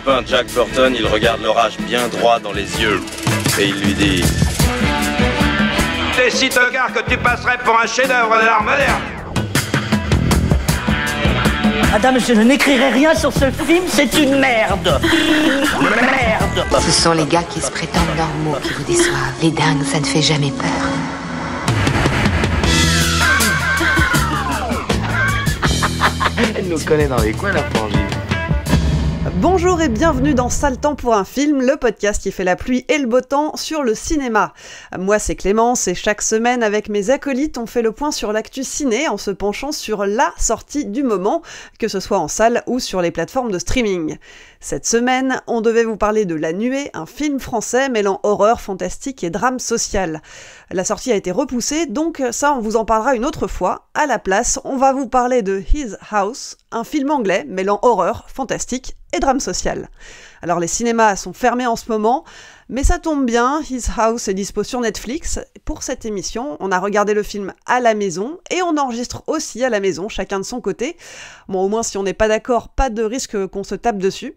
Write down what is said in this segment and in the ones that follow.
copain Jack Burton, il regarde l'orage bien droit dans les yeux et il lui dit T'es si que tu passerais pour un chef-d'œuvre de l'art moderne Madame, je ne n'écrirai rien sur ce film, c'est une merde Merde Ce sont les gars qui se prétendent normaux qui vous déçoivent. Les dingues, ça ne fait jamais peur. Elle nous connaît dans les coins, la frangine. Bonjour et bienvenue dans Sale temps pour un film, le podcast qui fait la pluie et le beau temps sur le cinéma. Moi c'est Clémence et chaque semaine avec mes acolytes on fait le point sur l'actu ciné en se penchant sur la sortie du moment, que ce soit en salle ou sur les plateformes de streaming. Cette semaine, on devait vous parler de La Nuée, un film français mêlant horreur, fantastique et drame social. La sortie a été repoussée, donc ça on vous en parlera une autre fois. À la place, on va vous parler de His House, un film anglais mêlant horreur, fantastique et drame social. Alors les cinémas sont fermés en ce moment, mais ça tombe bien, His House est dispo sur Netflix. Pour cette émission, on a regardé le film à la maison et on enregistre aussi à la maison, chacun de son côté. Bon, au moins si on n'est pas d'accord, pas de risque qu'on se tape dessus.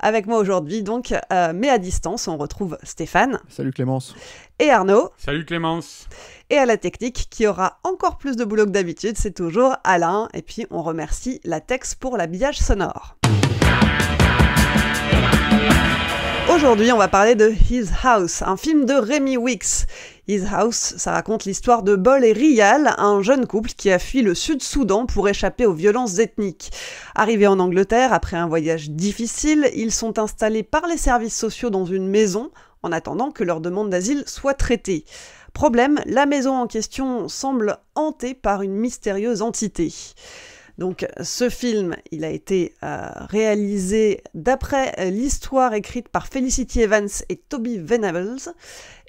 Avec moi aujourd'hui, donc, euh, mais à distance, on retrouve Stéphane. Salut Clémence. Et Arnaud. Salut Clémence. Et à la technique, qui aura encore plus de boulot que d'habitude, c'est toujours Alain. Et puis, on remercie la Tex pour l'habillage sonore. Aujourd'hui, on va parler de His House, un film de Rémi Wicks. His House, ça raconte l'histoire de Bol et Rial, un jeune couple qui a fui le Sud-Soudan pour échapper aux violences ethniques. Arrivés en Angleterre, après un voyage difficile, ils sont installés par les services sociaux dans une maison, en attendant que leur demande d'asile soit traitée. Problème, la maison en question semble hantée par une mystérieuse entité. Donc ce film, il a été euh, réalisé d'après euh, l'histoire écrite par Felicity Evans et Toby Venables,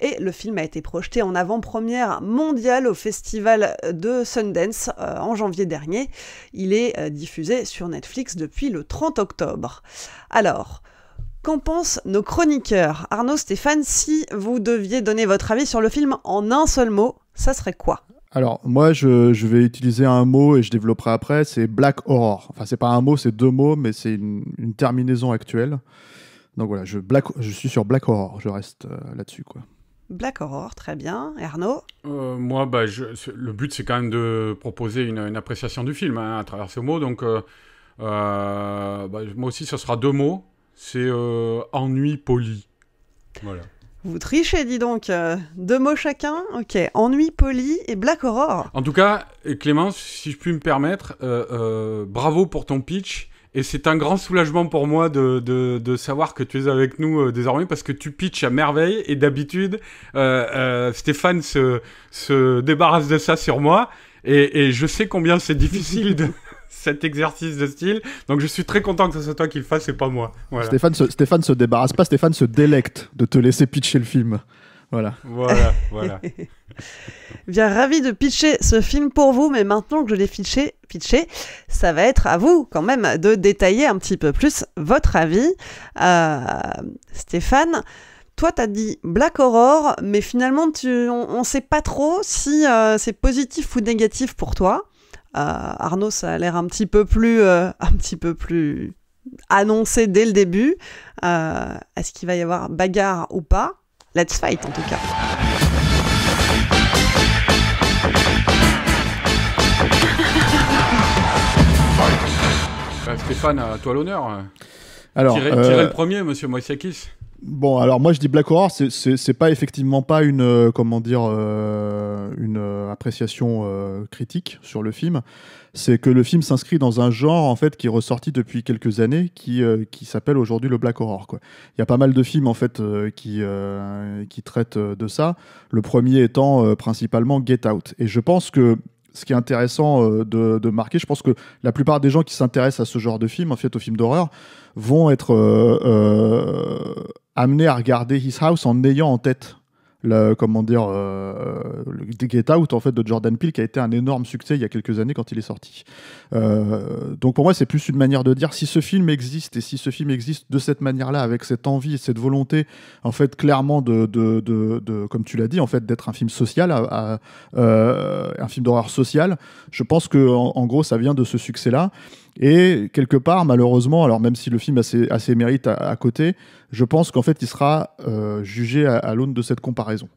et le film a été projeté en avant-première mondiale au festival euh, de Sundance en janvier dernier. Il est diffusé sur Netflix depuis le 30 octobre. Alors, Qu'en pensent nos chroniqueurs Arnaud, Stéphane, si vous deviez donner votre avis sur le film en un seul mot, ça serait quoi alors, moi, je, vais utiliser un mot et je développerai après, c'est Black Horror. Enfin, c'est pas un mot, c'est deux mots, mais c'est une, terminaison actuelle. Donc voilà, je, suis sur Black Horror, je reste euh, là-dessus, quoi. Black Horror, très bien. Arnaud euh, Moi, bah, le but, c'est quand même de proposer une, appréciation du film hein, à travers ce mot. Donc, euh, bah, moi aussi, ce sera deux mots. C'est ennui poli. Voilà. Vous trichez, dis donc. Euh, deux mots chacun. Ok. Ennui, poli et Black horror En tout cas, Clémence, si je puis me permettre, euh, euh, bravo pour ton pitch. Et c'est un grand soulagement pour moi de, de, savoir que tu es avec nous désormais parce que tu pitches à merveille et d'habitude Stéphane se, se débarrasse de ça sur moi et je sais combien c'est difficile de... cet exercice de style. Donc je suis très content que ce soit toi qui le fasse et pas moi. Stéphane, se, se débarrasse pas, Stéphane se délecte de te laisser pitcher le film. Voilà. Voilà, voilà. Eh bien, ravi de pitcher ce film pour vous, mais maintenant que je l'ai pitché, pitché, ça va être à vous quand même de détailler un petit peu plus votre avis. Euh, Stéphane, toi, tu as dit Black Horror, mais finalement, on ne sait pas trop si euh, c'est positif ou négatif pour toi. Euh, Arnaud, ça a l'air un petit peu plus, euh, un petit peu plus annoncé dès le début. Euh, est-ce qu'il va y avoir bagarre ou pas Let's fight en tout cas. Bah, Stéphane, à toi l'honneur. Alors, tirez, le premier, monsieur Moisiakis. Bon, alors moi je dis Black Horror, c'est pas effectivement pas une euh, comment dire euh, une euh, appréciation critique sur le film. C'est que le film s'inscrit dans un genre en fait qui est ressorti depuis quelques années, qui s'appelle aujourd'hui le Black Horror. Il y a pas mal de films en fait qui qui traitent de ça. Le premier étant principalement Get Out. Et je pense que ce qui est intéressant de, marquer, je pense que la plupart des gens qui s'intéressent à ce genre de film, en fait, aux films d'horreur, vont être amené à regarder His House en ayant en tête le, comment dire, euh, le Get Out en fait de Jordan Peele qui a été un énorme succès il y a quelques années quand il est sorti. Euh, donc pour moi c'est plus une manière de dire si ce film existe et si ce film existe de cette manière-là avec cette envie et cette volonté en fait clairement de, de, de, comme tu l'as dit en fait d'être un film social, à, euh, un film d'horreur social. Je pense que en, gros ça vient de ce succès-là et quelque part, malheureusement, alors même si le film a ses, mérites à, côté, je pense qu'en fait, il sera euh, jugé à, l'aune de cette comparaison.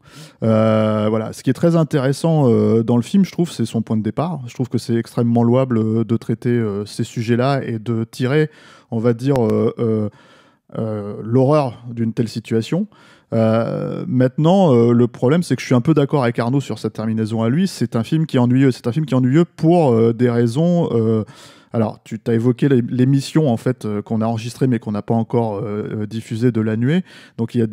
Euh, voilà. Ce qui est très intéressant euh, dans le film, je trouve, c'est son point de départ. Je trouve que c'est extrêmement louable de traiter ces sujets-là et de tirer, on va dire, l'horreur d'une telle situation. maintenant, le problème, c'est que je suis un peu d'accord avec Arnaud sur sa terminaison à lui. C'est un film qui est ennuyeux. C'est un film qui est ennuyeux pour des raisons alors, tu as évoqué l'émission en fait euh, qu'on a enregistrée mais qu'on n'a pas encore euh, euh, diffusée de la nuée. Donc, y,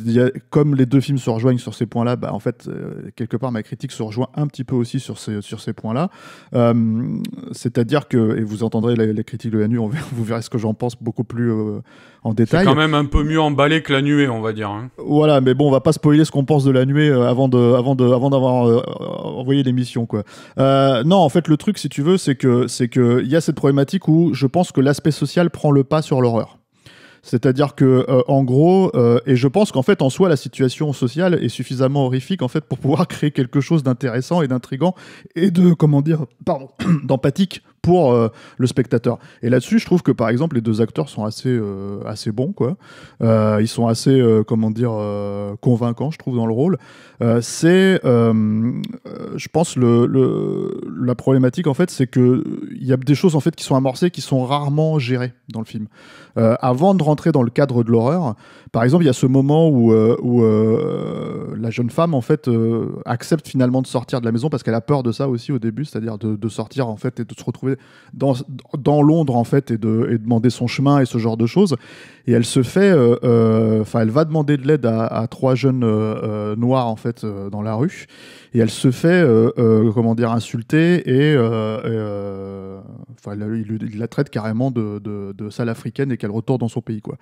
comme les deux films se rejoignent sur ces points-là, bah, en fait, quelque part, ma critique se rejoint un petit peu aussi sur ces, sur ces points-là. C'est-à-dire que, et vous entendrez les, critiques de la nuée, vous verrez ce que j'en pense beaucoup plus en détail. C'est quand même un peu mieux emballé que la nuée, on va dire. Hein. Voilà, mais bon, on va pas spoiler ce qu'on pense de la nuée avant de, avant de, avant d'avoir envoyé l'émission, quoi. non, en fait, le truc, si tu veux, c'est que, c'est que y a cette problématique où je pense que l'aspect social prend le pas sur l'horreur. C'est-à-dire que, euh, en gros, euh, et je pense qu'en fait, en soi, la situation sociale est suffisamment horrifique en fait pour pouvoir créer quelque chose d'intéressant et d'intrigant et de, comment dire, pardon, d'empathique pour euh, le spectateur. Et là-dessus, je trouve que par exemple, les deux acteurs sont assez, euh, assez bons. Quoi. Euh, ils sont assez, comment dire, convaincants, je trouve, dans le rôle. c'est, je pense, le, la problématique, en fait, c'est qu'il y a des choses en fait, qui sont amorcées, qui sont rarement gérées dans le film. avant de rentrer dans le cadre de l'horreur, par exemple, il y a ce moment où, euh, euh, la jeune femme en fait euh, accepte finalement de sortir de la maison parce qu'elle a peur de ça aussi au début, c'est-à-dire de, sortir en fait et de se retrouver dans, dans Londres en fait et de et demander son chemin et ce genre de choses et elle se fait, euh, euh, enfin, elle va demander de l'aide à, trois jeunes euh, noirs en fait dans la rue, et elle se fait, comment dire, insulter et, enfin, il, la traite carrément de, de, de sale africaine et qu'elle retourne dans son pays, quoi.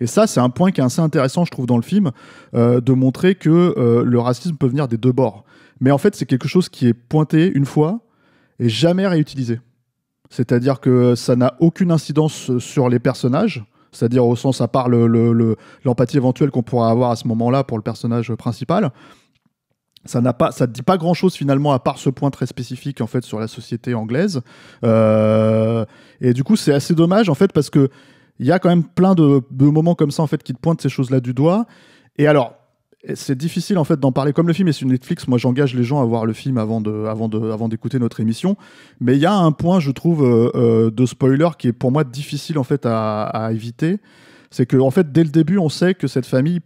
Et ça, c'est un point qui est assez intéressant, je trouve, dans le film, de montrer que le racisme peut venir des deux bords. Mais en fait, c'est quelque chose qui est pointé une fois et jamais réutilisé. C'est-à-dire que ça n'a aucune incidence sur les personnages c'est-à-dire au sens à part l'empathie le, éventuelle qu'on pourra avoir à ce moment-là pour le personnage principal ça n'a pas ça dit pas grand chose finalement à part ce point très spécifique en fait sur la société anglaise euh, et du coup c'est assez dommage en fait parce que il y a quand même plein de, moments comme ça en fait qui te pointent ces choses là du doigt et alors c'est difficile en fait d'en parler comme le film est sur Netflix. Moi, j'engage les gens à voir le film avant de, avant avant d'écouter notre émission. Mais il y a un point, je trouve, euh, euh, de spoiler qui est pour moi difficile en fait à, éviter. C'est que en fait, dès le début, on sait que cette famille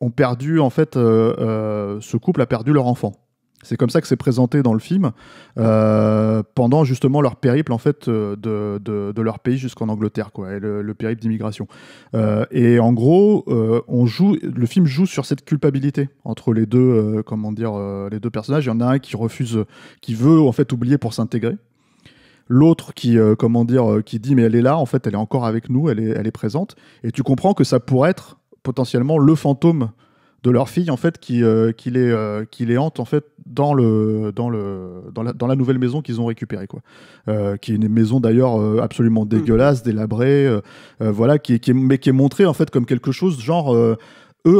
ont perdu en fait, euh, ce couple a perdu leur enfant. C'est comme ça que c'est présenté dans le film, euh, pendant justement leur périple en fait euh, de, de, leur pays jusqu'en Angleterre, quoi, et le, périple d'immigration. Euh, et en gros, on joue, le film joue sur cette culpabilité entre les deux, comment dire, les deux personnages. Il y en a un qui refuse, qui veut en fait oublier pour s'intégrer. L'autre qui, comment dire, qui dit mais elle est là, en fait, elle est encore avec nous, elle est, elle est présente. Et tu comprends que ça pourrait être potentiellement le fantôme de leur fille en fait qui, euh, qui, les, euh, qui les hante en fait dans le dans le dans la, nouvelle maison qu'ils ont récupérée quoi euh, qui est une maison d'ailleurs absolument mm. dégueulasse délabrée voilà qui, est, mais qui est montrée en fait comme quelque chose genre eux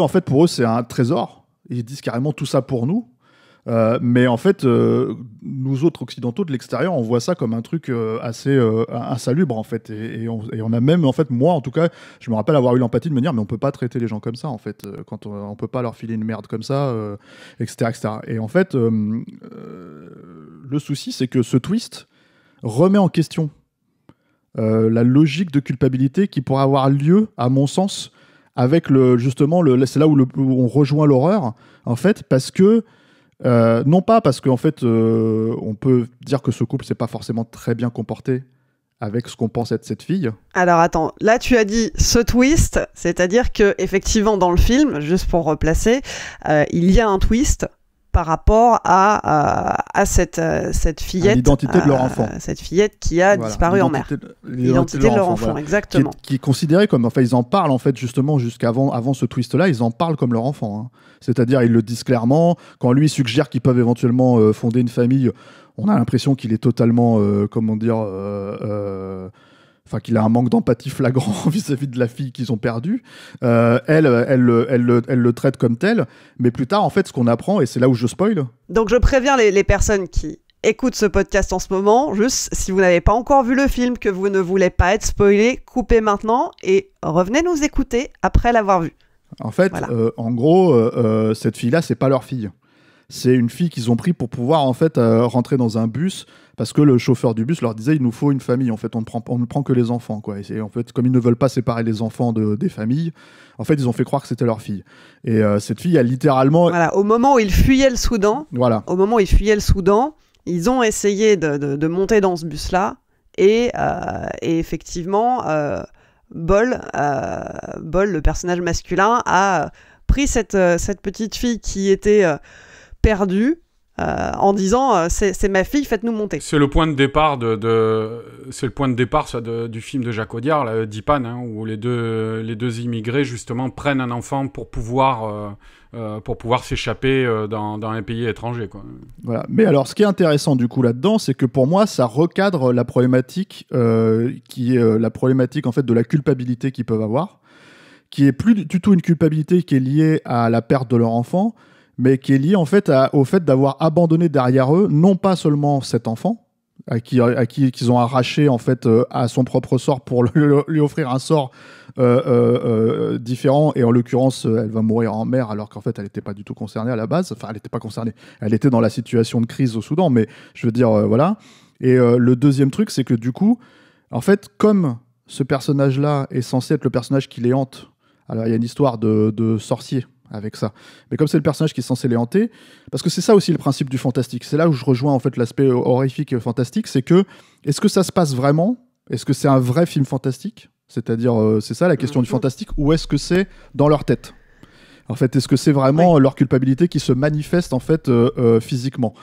en fait pour eux c'est un trésor ils disent carrément tout ça pour nous euh, mais en fait, euh, nous autres occidentaux de l'extérieur, on voit ça comme un truc euh, assez insalubre en fait. Et, on, a même en fait, moi en tout cas, je me rappelle avoir eu l'empathie de me dire mais on peut pas traiter les gens comme ça en fait. Quand on, peut pas leur filer une merde comme ça, etc., etc. Et en fait, le souci c'est que ce twist remet en question la logique de culpabilité qui pourrait avoir lieu, à mon sens, avec le justement le, c'est là où, où on rejoint l'horreur en fait parce que euh, non pas parce qu'en fait, euh, on peut dire que ce couple s'est pas forcément très bien comporté avec ce qu'on pense être cette fille. Alors attends, là tu as dit ce twist, c'est-à-dire que dans le film, juste pour replacer, euh, il y a un twist par rapport à, euh, à, cette, euh, cette fillette. L'identité de leur euh, enfant. Cette fillette qui a disparu en mer. L'identité de, leur enfant, exactement. Qui est, considérée comme. Enfin, ils en parlent, en fait, justement, jusqu'avant avant ce twist-là, ils en parlent comme leur enfant. Hein. C'est-à-dire, ils le disent clairement. Quand lui suggère qu'ils peuvent éventuellement fonder une famille, on a l'impression qu'il est totalement. comment dire enfin qu'il a un manque d'empathie flagrant vis-à-vis de la fille qu'ils ont perdue. Euh, elle, elle, le, traite comme tel, mais plus tard, en fait, ce qu'on apprend, et c'est là où je spoil. Donc je préviens les, personnes qui écoutent ce podcast en ce moment. Juste, si vous n'avez pas encore vu le film, que vous ne voulez pas être spoilé, coupez maintenant et revenez nous écouter après l'avoir vu. En fait, euh, en gros, euh, cette fille-là, c'est pas leur fille. C'est une fille qu'ils ont pris pour pouvoir en fait rentrer dans un bus parce que le chauffeur du bus leur disait il nous faut une famille. En fait, on ne prend, on ne prend que les enfants. Quoi. Et en fait, comme ils ne veulent pas séparer les enfants de, des familles, en fait, ils ont fait croire que c'était leur fille. Et euh, cette fille a littéralement. Voilà, au moment où ils fuyaient le Soudan, voilà. au moment où ils fuyaient le ils ont essayé de, de, monter dans ce bus-là. Et, euh, effectivement, euh, Bol, Bol, le personnage masculin, a pris cette, cette petite fille qui était perdue euh, en disant euh, c'est ma fille, faites-nous monter. C'est le point de départ de, c'est le point de départ du film de Jacques Audiard, Dipane, hein, où les deux les deux immigrés justement prennent un enfant pour pouvoir euh, pour pouvoir s'échapper dans, dans, un pays étranger quoi. Voilà. Mais alors ce qui est intéressant du coup là-dedans, c'est que pour moi ça recadre la problématique qui est la problématique en fait de la culpabilité qu'ils peuvent avoir, qui est plus du tout une culpabilité qui est liée à la perte de leur enfant mais qui est lié en fait au fait d'avoir abandonné derrière eux non pas seulement cet enfant à qui à qu'ils ont arraché en fait euh, à son propre sort pour lui offrir un sort euh, euh, différent et en l'occurrence elle va mourir en mer alors qu'en fait elle n'était pas du tout concernée à la base enfin elle n'était pas concernée elle était dans la situation de crise au Soudan mais je veux dire voilà et le deuxième truc c'est que du coup en fait comme ce personnage là est censé être le personnage qui les hante alors il y a une histoire de, de sorcier avec ça. Mais comme c'est le personnage qui est censé les hanter, parce que c'est ça aussi le principe du fantastique. C'est là où je rejoins en fait l'aspect horrifique et fantastique, c'est que est-ce que ça se passe vraiment Est-ce que c'est un vrai film fantastique C'est-à-dire, euh, c'est ça la question du fantastique, ou est-ce que c'est dans leur tête en fait, est-ce que c'est vraiment leur culpabilité qui se manifeste en fait euh, euh, physiquement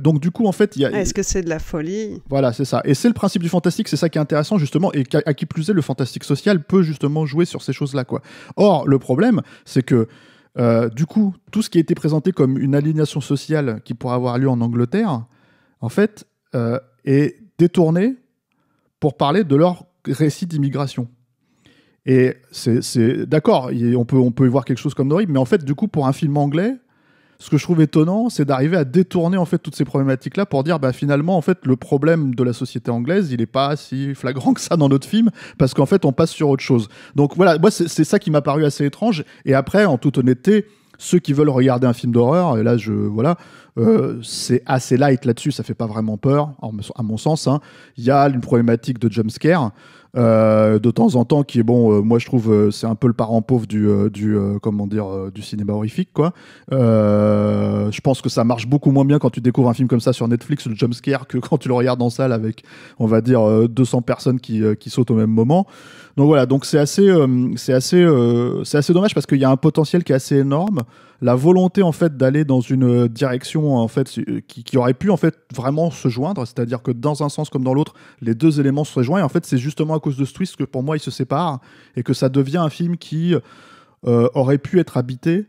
Donc du coup, en fait, il Est-ce que c'est de la folie Voilà, c'est ça. Et c'est le principe du fantastique, c'est ça qui est intéressant justement, et à, à qui plus est, le fantastique social peut justement jouer sur ces choses-là, quoi. Or, le problème, c'est que euh, du coup, tout ce qui a été présenté comme une alignation sociale qui pourrait avoir lieu en Angleterre, en fait, euh, est détourné pour parler de leur récit d'immigration. Et c'est d'accord, on peut, on peut y voir quelque chose comme d'horrible, mais en fait, du coup, pour un film anglais, ce que je trouve étonnant, c'est d'arriver à détourner en fait toutes ces problématiques-là pour dire bah finalement en fait le problème de la société anglaise, il n'est pas si flagrant que ça dans notre film parce qu'en fait on passe sur autre chose. Donc voilà, moi c'est ça qui m'a paru assez étrange. Et après, en toute honnêteté, ceux qui veulent regarder un film d'horreur, et là je voilà, euh, c'est assez light là-dessus, ça fait pas vraiment peur, à mon sens. Hein. Il y a une problématique de jumpscare. Euh, de temps en temps, qui est bon, euh, moi je trouve, euh, c'est un peu le parent pauvre du, du comment dire, du cinéma horrifique, quoi. je pense que ça marche beaucoup moins bien quand tu découvres un film comme ça sur Netflix, le jumpscare, que quand tu le regardes en salle avec, on va dire, 200 personnes qui, sautent au même moment. Donc voilà, donc c'est assez dommage parce qu'il y a un potentiel qui est assez énorme la volonté en fait d'aller dans une euh, direction en fait euh, qui, aurait pu en fait vraiment se joindre, c'est-à-dire que dans un sens comme dans l'autre, les deux éléments se rejoignent. en fait, c'est justement à cause de ce twist que pour moi ils se séparent et que ça devient un film qui euh, aurait pu être habité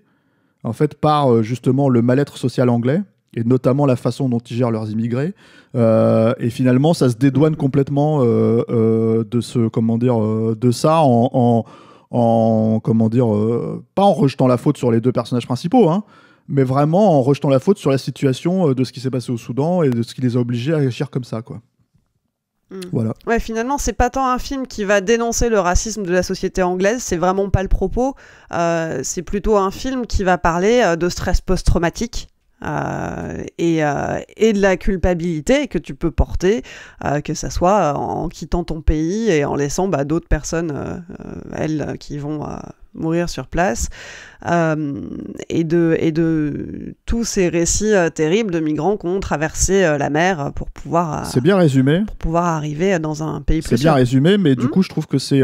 en fait par justement le mal-être social anglais et notamment la façon dont ils gèrent leurs immigrés. et finalement, ça se dédouane complètement de ce, comment dire, de ça en, en comment dire, euh, pas en rejetant la faute sur les deux personnages principaux, hein, mais vraiment en rejetant la faute sur la situation euh, de ce qui s'est passé au Soudan et de ce qui les a obligés à agir comme ça, quoi. Hmm. Voilà. Ouais, finalement, c'est pas tant un film qui va dénoncer le racisme de la société anglaise, c'est vraiment pas le propos. Euh, c'est plutôt un film qui va parler de stress post-traumatique euh, et, euh, et, de la culpabilité que tu peux porter, euh, que ce soit en quittant ton pays et en laissant bah, d'autres personnes, elles, qui vont mourir sur place, et, de, et de tous ces récits terribles de migrants qui ont traversé la mer pour pouvoir, c'est bien résumé. Pour pouvoir arriver dans un pays plus C'est bien résumé, mais du mmh. coup, je trouve que c'est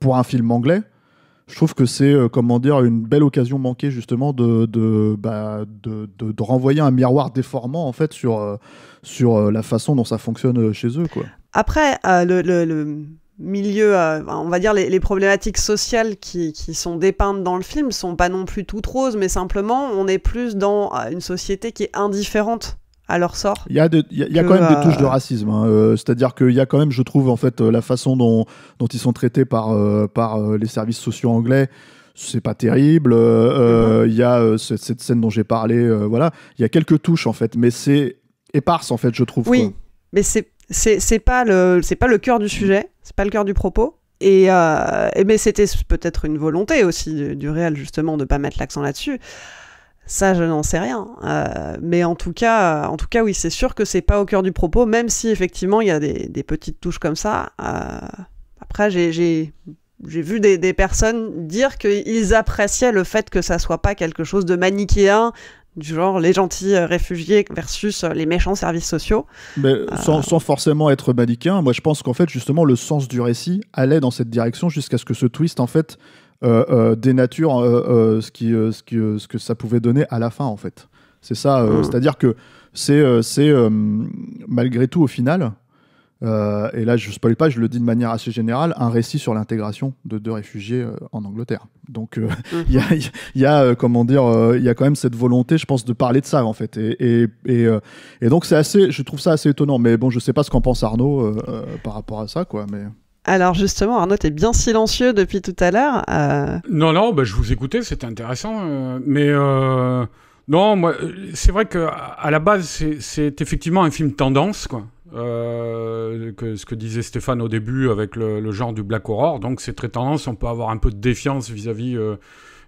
pour un film anglais je trouve que c'est euh, comment dire une belle occasion manquée justement de de, bah, renvoyer un miroir déformant en fait sur euh, sur euh, la façon dont ça fonctionne chez eux quoi. Après le, milieu, on va dire les, problématiques sociales qui, qui, sont dépeintes dans le film sont pas non plus toutes roses, mais simplement on est plus dans une société qui est indifférente à leur sort. Il y a, quand même des euh, touches de racisme. Hein, euh, c'est-à-dire qu'il y a quand même, je trouve, en fait, euh, la façon dont, dont ils sont traités par, par les services sociaux anglais. C'est pas terrible. Il y a cette, scène dont j'ai parlé. voilà, il y a quelques touches en fait, mais c'est éparse en fait, je trouve. Oui, mais c'est pas le pas le cœur du sujet, c'est pas le cœur du propos. Et, mais c'était peut-être une volonté aussi du, réel justement de pas mettre l'accent là-dessus. Ça, je n'en sais rien. Euh, mais en tout cas, euh, en tout cas, oui, c'est sûr que c'est pas au cœur du propos, même si effectivement il y a des, petites touches comme ça. Euh, après, j'ai vu des, des, personnes dire qu'ils appréciaient le fait que ça soit pas quelque chose de manichéen, du genre les gentils réfugiés versus les méchants services sociaux. Mais sans, sans forcément être manichéen, moi je pense qu'en fait, justement, le sens du récit allait dans cette direction jusqu'à ce que ce twist, en fait, euh, euh, dénature euh, ce, ce, que ça pouvait donner à la fin, en fait. C'est ça, hmm. c'est-à-dire que c'est, c'est malgré tout, au final, et là, je ne spoil pas, je le dis de manière assez générale, un récit sur l'intégration de deux réfugiés en Angleterre. Donc, hmm. il y a, comment dire, il y a quand même cette volonté, je pense, de parler de ça, en fait. Et, donc, c'est assez, je trouve ça assez étonnant. Mais bon, je ne sais pas ce qu'en pense Arnaud par rapport à ça, quoi. Mais... Alors justement, Arnaud, t'es bien silencieux depuis tout à l'heure. Euh. Non, non, bah, je vous écoutais, c'était intéressant. Euh, mais euh, non, moi, c'est vrai que à la base, c'est effectivement un film tendance, quoi. ce que disait Stéphane au début avec le, genre du Black Horror, donc c'est très tendance. On peut avoir un peu de défiance vis-à-vis. vis à vis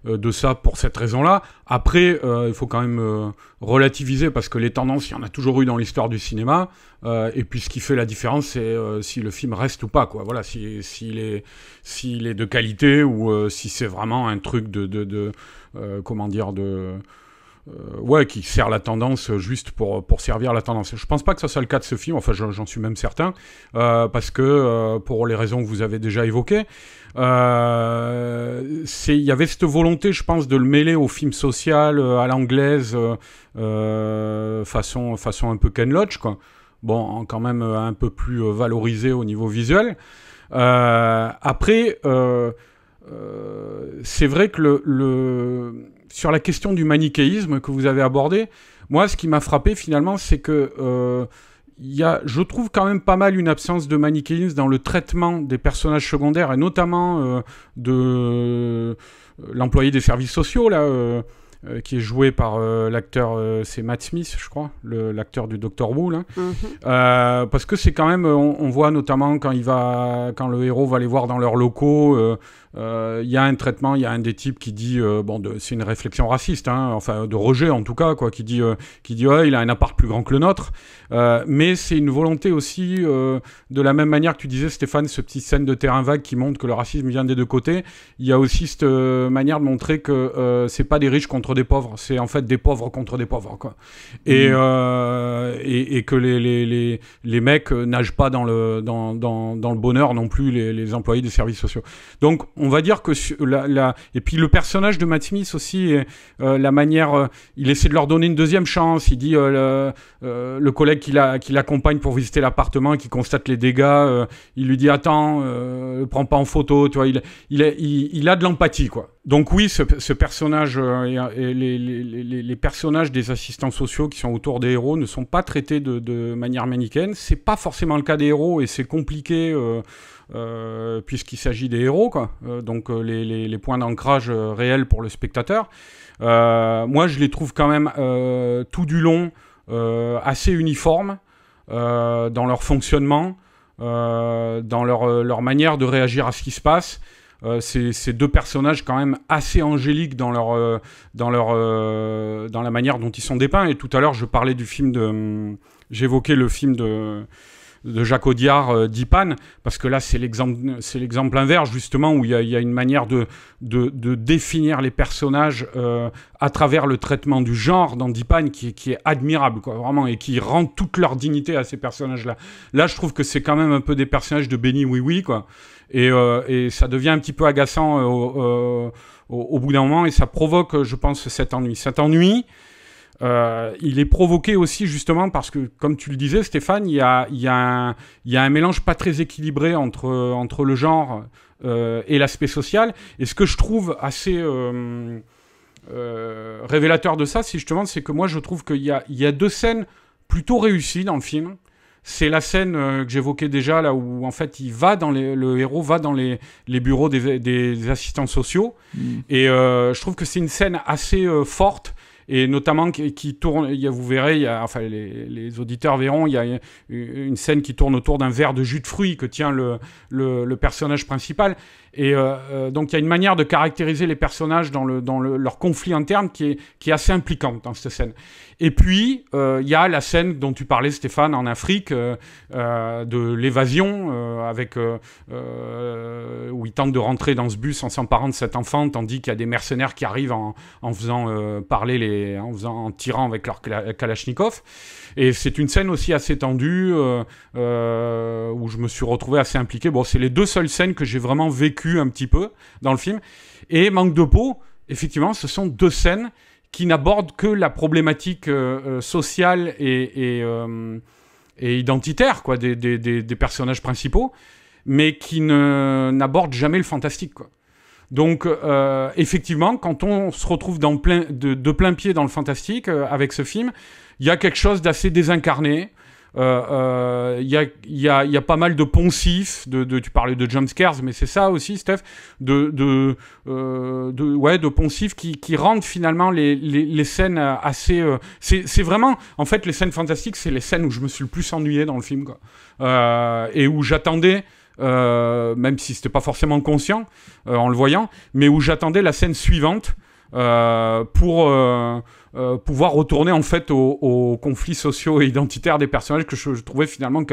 euh, de ça pour cette raison-là. Après, euh, il faut quand même euh, relativiser parce que les tendances, il y en a toujours eu dans l'histoire du cinéma. et puis, ce qui fait la différence, c'est si le film reste ou pas. Quoi. Voilà, s'il si, il est, est, de qualité ou si c'est vraiment un truc de, de, de comment dire, de euh, ouais, qui sert la tendance euh, juste pour, euh, pour servir la tendance. Je pense pas que ça soit le cas de ce film, enfin j'en suis même certain, parce que pour les raisons que vous avez déjà évoquées, il y avait cette volonté, je pense, de le mêler au film social, à l'anglaise, façon, façon un peu Ken Lodge, quoi. Bon, quand même un peu plus valorisé au niveau visuel. après, c'est vrai que le sur la question du manichéisme que vous avez abordé, moi, ce qui m'a frappé finalement, c'est que euh, y a, je trouve quand même pas mal une absence de manichéisme dans le traitement des personnages secondaires et notamment euh, de euh, l'employé des services sociaux là. Euh, euh, qui est joué par euh, l'acteur, euh, c'est Matt Smith, je crois, l'acteur du Dr Who. Mhm. parce que c'est quand même, on, voit notamment quand, il va, quand le héros va les voir dans leurs locaux, il y a un traitement, il y a un des types qui dit, bon, c'est une réflexion raciste, hein, enfin de rejet en tout cas, quoi, qui dit, qui dit il a un appart plus grand que le nôtre. Euh, mais c'est une volonté aussi, euh, de la même manière que tu disais, Stéphane, ce petit scène de terrain vague qui montre que le racisme vient des deux côtés. Il y a aussi cette euh, manière de montrer que c'est pas des riches contre des pauvres, c'est en fait des pauvres contre des pauvres. Quoi. Et, mmh. et, que les, les, les, les, mecs nagent pas dans le, dans, dans, dans le bonheur non plus, les, les, employés des services sociaux. Donc, on va dire que la, la... et puis le personnage de Matt Smith aussi, la manière, il essaie de leur donner une deuxième chance. Il dit le, le collègue mec qui l'accompagne pour visiter l'appartement, qui constate les dégâts, euh, il lui dit attends, euh, prends pas en photo, tu vois, il, il, a, de l'empathie, quoi. Donc oui, ce, personnage euh, et les, personnages des assistants sociaux qui sont autour des héros ne sont pas traités de, de manière manichéenne. C'est pas forcément le cas des héros et c'est compliqué euh, puisqu'il s'agit des héros, quoi. donc les, points d'ancrage réels pour le spectateur. moi, je les trouve quand même tout du long euh, assez uniformes euh, dans leur fonctionnement, euh, dans leur, leur, manière de réagir à ce qui se passe. ces, deux personnages quand même assez angéliques dans leur dans leur dans la manière dont ils sont dépeints et tout à l'heure je parlais du film de j'évoquais le film de de Jacques Audiard euh, d'Ipan, parce que là, c'est l'exemple inverse, justement, où il y, a une manière de, de, définir les personnages euh, à travers le traitement du genre dans Dipan qui, est admirable, quoi, vraiment, et qui rend toute leur dignité à ces personnages-là. Là, je trouve que c'est quand même un peu des personnages de Benny Oui Oui, quoi. Euh, et, ça devient un petit peu agaçant au, au, bout d'un moment et ça provoque, je pense, cet ennui. Cet ennui, euh, il est provoqué aussi justement parce que, comme tu le disais, Stéphane, il y a, un, mélange pas très équilibré entre, entre le genre euh, et l'aspect social. Et ce que je trouve assez euh, révélateur de ça, si je te demande, c'est que moi, je trouve qu'il y a, deux scènes plutôt réussies dans le film. C'est la scène que j'évoquais déjà, là où en fait il va dans le héros va dans les, bureaux des, assistants sociaux. Mmh. Et je trouve que c'est une scène assez forte et notamment qui, tourne, vous verrez, enfin les, auditeurs verront, il y a une scène qui tourne autour d'un verre de jus de fruits que tient le personnage principal. Et euh, euh, donc il y a une manière de caractériser les personnages dans, dans leur conflit interne qui est, qui est assez impliquante dans cette scène. Et puis euh, il y a la scène dont tu parlais Stéphane en Afrique de l'évasion avec où ils tentent de rentrer dans ce bus en s'emparant de cet enfant tandis qu'il y a des mercenaires qui arrivent en, faisant parler les en faisant en tirant avec leur Kalachnikov. Et c'est une scène aussi assez tendue où je me suis retrouvé assez impliqué. Bon c'est les deux seules scènes que j'ai vraiment vécues un petit peu dans le film. Et Manque de peau, effectivement, ce sont deux scènes qui n'abordent que la problématique euh, euh, sociale euh, et, identitaire quoi, des, personnages principaux, mais qui n'abordent jamais le fantastique. Donc, effectivement, quand on se retrouve de, plein pied dans le fantastique avec ce film, il y a quelque chose d'assez désincarné, il euh, euh, y, a, y, a, pas mal de poncifs, de, tu parlais de scares mais c'est ça aussi, Steph, de, euh, de, ouais, de poncifs qui, qui rendent finalement les, les, les scènes assez... c'est vraiment... En fait, les scènes fantastiques, c'est les scènes où je me suis le plus ennuyé dans le film, et où j'attendais... même si c'était pas forcément conscient en le voyant, mais où j'attendais la scène suivante euh, pour euh, euh, pouvoir retourner en fait aux, conflits sociaux et identitaires des personnages que je, trouvais finalement,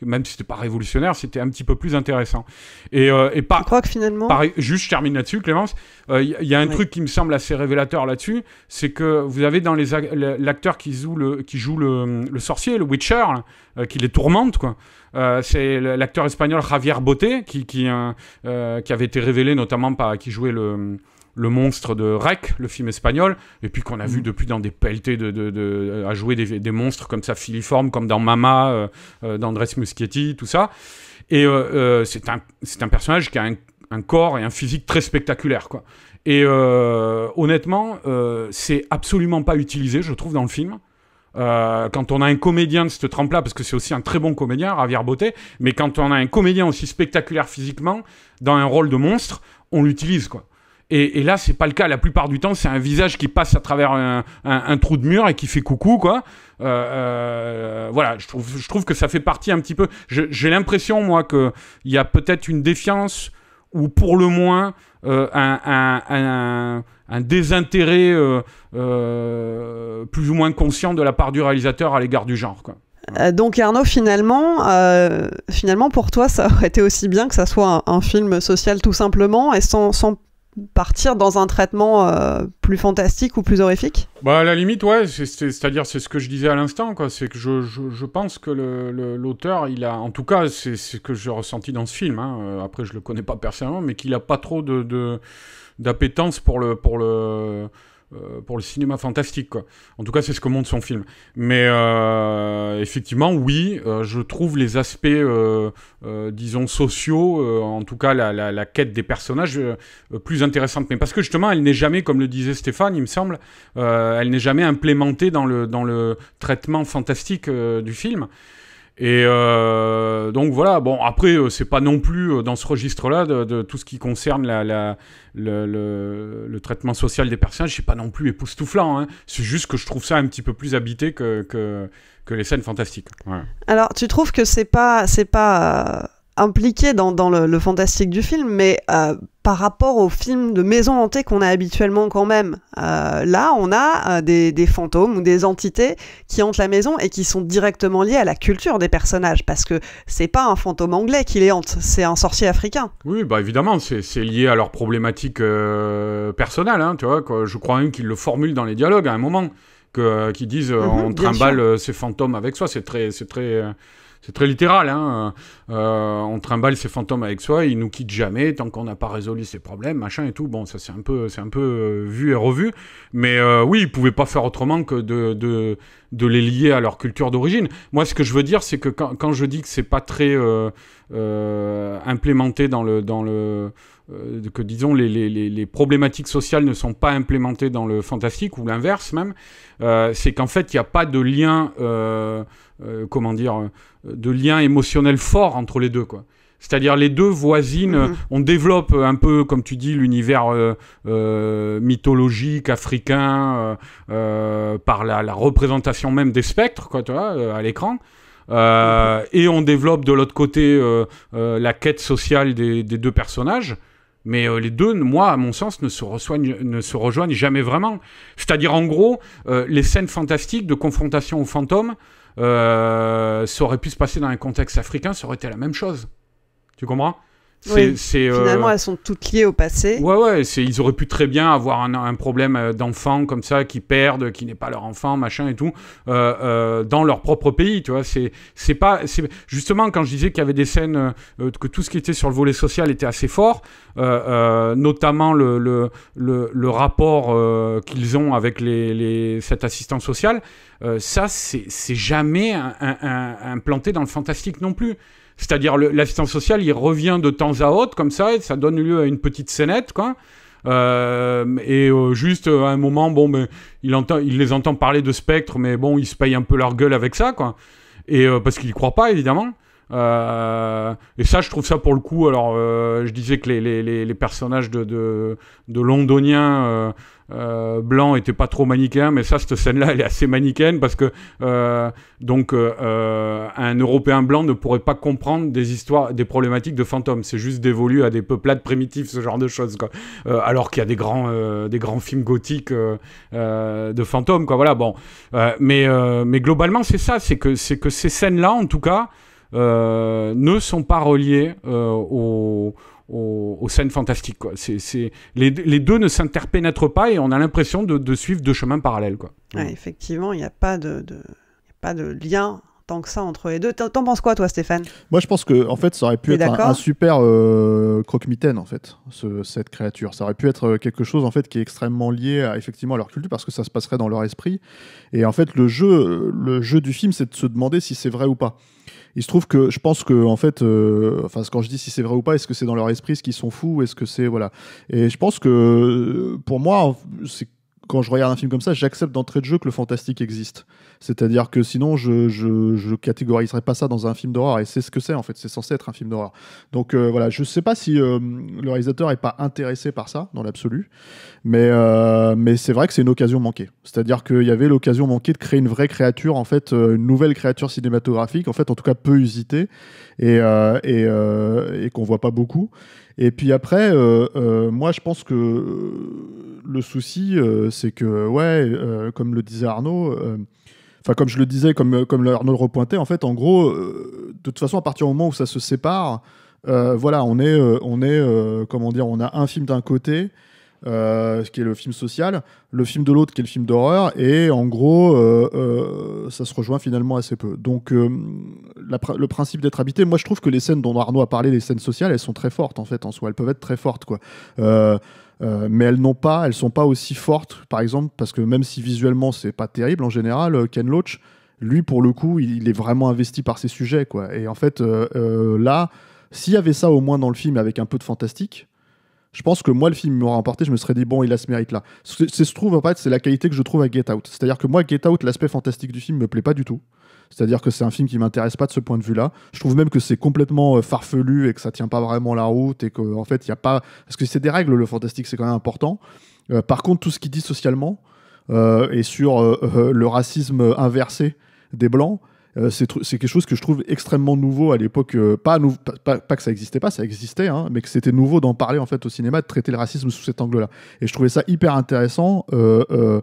même si c'était pas révolutionnaire, c'était un petit peu plus intéressant. Et, pas. Je crois que finalement. juste, je termine là-dessus, Clémence. Il y, a un truc qui me semble assez révélateur là-dessus, c'est que vous avez dans les l'acteur qui joue le qui joue le, sorcier, le Witcher, qui les tourmente quoi. c'est l'acteur espagnol Javier Botet qui qui, qui avait été révélé notamment par qui jouait le le monstre de Rec, le film espagnol, et puis qu'on a vu mm. depuis dans des pelletés de, à jouer des, monstres comme ça, filiformes, comme dans Mama, euh, euh, d'Andrés dans Muschietti, tout ça. Et euh, c'est un, personnage qui a un, corps et un physique très spectaculaire, quoi. Et honnêtement, c'est absolument pas utilisé, je trouve, dans le film. quand on a un comédien de cette trempe-là, parce que c'est aussi un très bon comédien, Ravier Beauté, mais quand on a un comédien aussi spectaculaire physiquement, dans un rôle de monstre, on l'utilise, quoi. Et, et là, c'est pas le cas. La plupart du temps, c'est un visage qui passe à travers un, trou de mur et qui fait coucou, quoi. Euh, euh, voilà, je trouve, que ça fait partie un petit peu. J'ai l'impression, moi, qu'il y a peut-être une défiance ou pour le moins euh, un, désintérêt plus ou moins conscient de la part du réalisateur à l'égard du genre. Donc Arnaud, finalement, finalement pour toi, ça aurait été aussi bien que ça soit un, film social tout simplement et sans partir dans un traitement euh, plus fantastique ou plus horrifique bah, À la limite, ouais. C'est-à-dire, c'est ce que je disais à l'instant. C'est que je, je, pense que l'auteur, il a... En tout cas, c'est ce que j'ai ressenti dans ce film. Hein. Euh, après, je le connais pas personnellement, mais qu'il a pas trop de d'appétence pour le... Pour le euh, pour le cinéma fantastique. Quoi. En tout cas, c'est ce que montre son film. Mais euh, effectivement, oui, euh, je trouve les aspects, disons, sociaux, en tout cas la, la, quête des personnages, plus intéressante. Mais parce que justement, elle n'est jamais, comme le disait Stéphane, il me semble, elle n'est jamais implémentée dans le, dans le traitement fantastique du film. Et euh, donc voilà, bon, après, euh, c'est pas non plus euh, dans ce registre-là de, tout ce qui concerne la, le, traitement social des personnages, c'est pas non plus époustouflant. Hein. C'est juste que je trouve ça un petit peu plus habité que, que, les scènes fantastiques. Alors, tu trouves que c'est pas. C'est pas impliqué dans, le, fantastique du film, mais euh, par rapport au film de maison hantée qu'on a habituellement quand même. Euh, là, on a euh, des, fantômes ou des entités qui hantent la maison et qui sont directement liées à la culture des personnages, parce que c'est pas un fantôme anglais qui les hante, c'est un sorcier africain. Oui, bah évidemment, c'est lié à leur problématique personnelle, hein, tu vois, je crois même qu'ils le formulent dans les dialogues à un moment, qu'ils disent mhm, on trimballe ces fantômes avec soi, c'est très... C'est très c'est très littéral. Hein. Euh, on trimballe ces fantômes avec soi, ils nous quittent jamais tant qu'on n'a pas résolu ses problèmes, machin et tout. Bon, ça c'est un peu, c'est un peu euh, vu et revu. Mais euh, oui, ils pouvaient pas faire autrement que de, de, les lier à leur culture d'origine. Moi, ce que je veux dire, c'est que quand, quand, je dis que c'est pas très euh, implémenté dans le dans le que disons les, les, les, problématiques sociales ne sont pas implémentées dans le fantastique ou l'inverse même, c'est qu'en fait il n'y a pas de lien euh, euh, comment dire, euh, de liens émotionnels fort entre les deux, quoi. C'est-à-dire les deux voisines, mhm. euh, on développe un peu, comme tu dis, l'univers mythologique africain par la, représentation même des spectres, quoi, à l'écran. et on développe de l'autre côté la quête sociale des, deux personnages. Mais les deux, moi, à mon sens, ne se, ne se rejoignent jamais vraiment. C'est-à-dire, en gros, les scènes fantastiques de confrontation aux fantômes, euh, ça aurait pu se passer dans un contexte africain, ça aurait été la même chose. Tu comprends euh, finalement, elles sont toutes liées au passé. Ouais, ouais, ils auraient pu très bien avoir un, problème euh, d'enfants comme ça, qui perdent, qui n'est pas leur enfant, machin et tout, euh, dans leur propre pays, tu vois. C'est, pas, justement, quand je disais qu'il y avait des scènes, que tout ce qui était sur le volet social était assez fort, notamment le, le, rapport qu'ils ont avec les, cette assistance sociale, ça, c'est, jamais implanté dans le fantastique non plus. C'est-à-dire l'assistance sociale, il revient de temps à autre comme ça, et ça donne lieu à une petite scénette, quoi. Euh, et euh, juste à euh, un moment, bon, mais ben, il, les entend parler de spectre, mais bon, ils se payent un peu leur gueule avec ça, quoi. Et parce qu'ils croient pas, évidemment. et ça, je trouve ça pour le coup. Alors, je disais que les, personnages de, de londoniens euh, blanc était pas trop manichéen, mais ça, cette scène-là, elle est assez manichéenne parce que euh, donc euh, un Européen blanc ne pourrait pas comprendre des histoires, des problématiques de fantômes. C'est juste dévolu à des peuplades primitives, ce genre de choses. Quoi. alors qu'il y a des grands, des grands films gothiques de fantômes. Quoi. Voilà. Bon, mais mais globalement, c'est ça, c'est que c'est que ces scènes-là, en tout cas, ne sont pas reliées au aux, scènes fantastiques. Quoi. Les, deux ne s'interpénètrent pas et on a l'impression de, suivre deux chemins parallèles. Quoi. effectivement, il n'y a pas de, a pas de lien tant que ça entre les deux. T'en penses quoi, toi, Stéphane Moi, je pense que en fait, ça aurait pu être un, super euh, croque-mitaine, en fait, cette créature. Ça aurait pu être euh, quelque chose, en fait, qui est extrêmement lié à, effectivement à leur culture, parce que ça se passerait dans leur esprit. Et en fait, le jeu, le jeu du film, c'est de se demander si c'est vrai ou pas. Il se trouve que je pense que en fait, euh, enfin quand je dis si c'est vrai ou pas, est-ce que c'est dans leur esprit, est-ce qu'ils sont fous, est-ce que c'est voilà. Et je pense que pour moi, c'est quand je regarde un film comme ça, j'accepte d'entrée de jeu que le fantastique existe. C'est-à-dire que sinon, je, je, catégoriserais pas ça dans un film d'horreur. Et c'est ce que c'est, en fait. C'est censé être un film d'horreur. Donc euh, voilà, je sais pas si euh, le réalisateur est pas intéressé par ça, dans l'absolu. Mais, euh, mais c'est vrai que c'est une occasion manquée. C'est-à-dire qu'il y avait l'occasion manquée de créer une vraie créature, en fait, une nouvelle créature cinématographique, en fait, en tout cas peu usitée, et, et, et qu'on voit pas beaucoup. Et puis après, euh, euh, moi, je pense que euh, le souci, c'est que, ouais, comme le disait Arnaud, enfin, comme je le disais, comme, comme Arnaud le repointait, en fait, en gros, de toute façon, à partir du moment où ça se sépare, voilà, on est, on est comment dire, on a un film d'un côté euh, qui est le film social, le film de l'autre qui est le film d'horreur, et en gros, euh, euh, ça se rejoint finalement assez peu. Donc euh, le principe d'être habité, moi je trouve que les scènes dont Arnaud a parlé, les scènes sociales, elles sont très fortes en fait en soi, elles peuvent être très fortes quoi. mais elles n'ont pas, elles sont pas aussi fortes, par exemple, parce que même si visuellement c'est pas terrible en général, Ken Loach, lui pour le coup, il, est vraiment investi par ses sujets, quoi. Et en fait, là, s'il y avait ça au moins dans le film avec un peu de fantastique, je pense que moi, le film m'aurait emporté, je me serais dit, bon, il a ce mérite-là. C'est se trouve, en fait, c'est la qualité que je trouve à Get Out. C'est-à-dire que moi, Get Out, l'aspect fantastique du film me plaît pas du tout. C'est-à-dire que c'est un film qui m'intéresse pas de ce point de vue-là. Je trouve même que c'est complètement euh, farfelu et que ça tient pas vraiment la route et qu'en fait, il y a pas. Parce que c'est des règles, le fantastique, c'est quand même important. Euh, par contre, tout ce qu'il dit socialement euh, et sur le racisme inversé des Blancs, euh, c'est quelque chose que je trouve extrêmement nouveau à l'époque. Euh, pas, que ça n'existait pas, ça existait, hein, mais que c'était nouveau d'en parler en fait au cinéma, de traiter le racisme sous cet angle-là. Et je trouvais ça hyper intéressant. Euh,